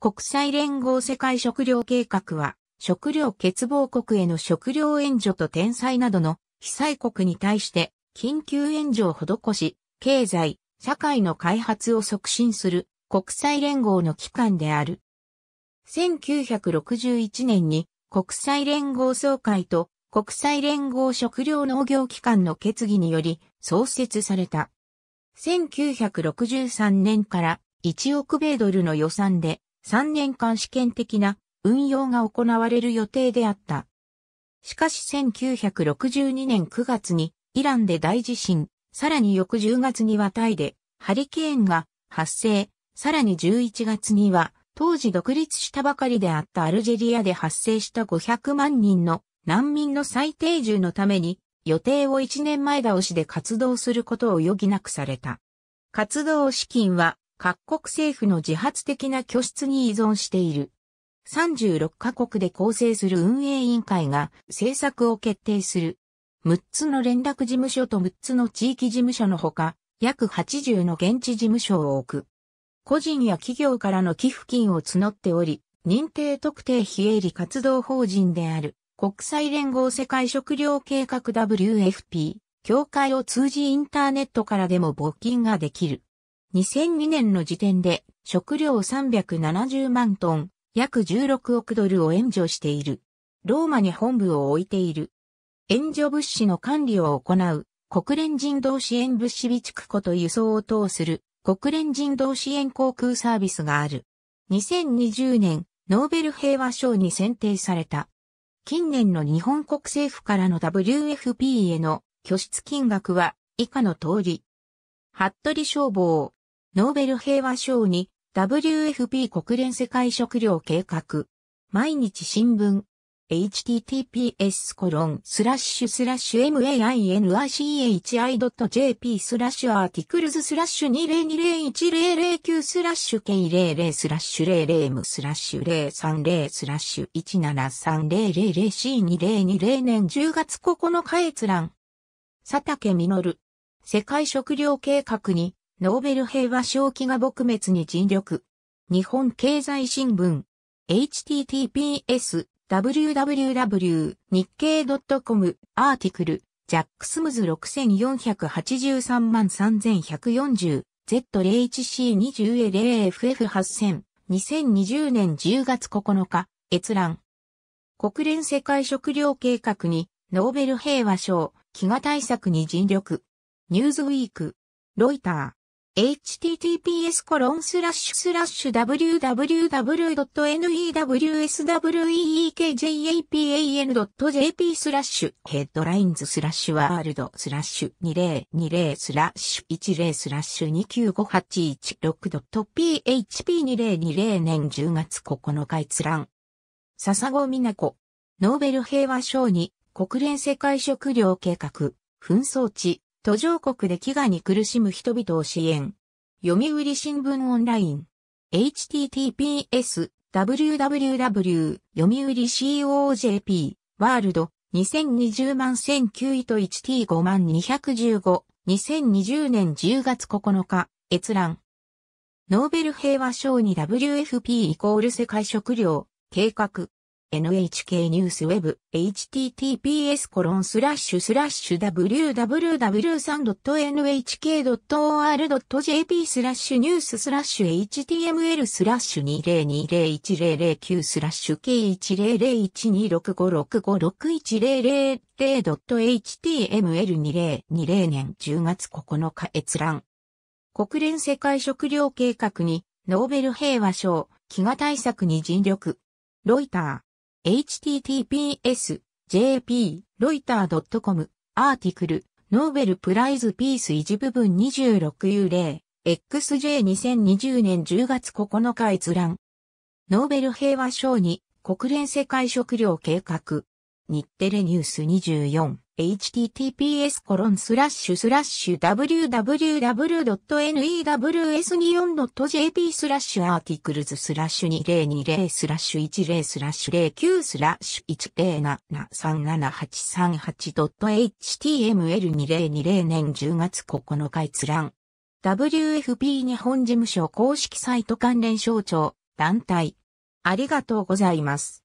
国際連合世界食糧計画は、食糧欠乏国への食糧援助と天災などの被災国に対して緊急援助を施し、経済、社会の開発を促進する国際連合の機関である。1961年に国際連合総会と国際連合食糧農業機関の決議により創設された。1963年から1億米ドルの予算で3年間試験的な運用が行われる予定であった。しかし1962年9月にイランで大地震、さらに翌10月にはタイでハリケーンが発生、さらに11月には当時独立したばかりであったアルジェリアで発生した500万人の難民の再定住のために予定を1年前倒しで活動することを余儀なくされた。活動資金は各国政府の自発的な拠出に依存している。36カ国で構成する運営委員会が政策を決定する。6つの連絡事務所と6つの地域事務所のほか、約80の現地事務所を置く。個人や企業からの寄付金を募っており、認定特定非営利活動法人である国際連合世界食糧計画 WFP 協会を通じインターネットからでも募金ができる。2002年の時点で食料370万トン、約16億ドルを援助している。ローマに本部を置いている。援助物資の管理を行う国連人道支援物資備蓄庫と輸送を通する国連人道支援航空サービスがある。2020年、ノーベル平和賞に選定された。近年の日本国政府からの WFP への拠出金額は以下の通り。服部消防、ノーベル平和賞に WFP 国連世界食糧計画。毎日新聞。https コロンスラッシュスラッシュ mainichi.jp スラッシュアーティクルズスラッシュ20201009スラッシュ k00 スラッシュ00ムスラッシュ030スラッシュ 173000c2020 年10月9日閲覧佐竹実世界食糧計画にノーベル平和賞飢餓撲滅に尽力。日本経済新聞。https www 日経 .com アーティクルジャックスムズ6483万3140 Z01C20LAFF8000 2020年10月9日閲覧国連世界食糧計画にノーベル平和賞飢餓対策に尽力ニューズウィークロイター https www.newsweekjapan.jp スラッシュヘッドラインズスラッシュワールドスラッシュ2020スラッシュ10スラッシュ 2958116.php2020 年10月9日閲覧。笹子美奈子。ノーベル平和賞に国連世界食糧計画紛争地途上国で飢餓に苦しむ人々を支援。読売新聞オンライン。https www 読売 COJP ワールド2020万1009位と 1T5 万215 2020年10月9日閲覧ノーベル平和賞に WFP イコール世界食糧計画 NHK ニュースウェブ https コロンスラッシュスラッシュ www.3.nhk.or.jp スラッシュニューススラッシュ html スラッシュ20201009スラッシュ k10012656561000.html2020 年10月9日閲覧国連世界食糧計画にノーベル平和賞飢餓対策に尽力ロイター https, jp, ロイター .com、アーティクル、ノーベルプライズピース維持部分2 6幽霊、XJ2020 年10月9日閲覧。ノーベル平和賞に国連世界食糧計画。日テレニュース 24https コロンスラッシュスラッシュ www.news24.jp スラッシュアーティクルズスラッシュ2020スラッシュ10スラッシュ09スラッシュ 1077338.html2020 年10月9日閲覧 WFP 日本事務所公式サイト関連省庁団体ありがとうございます。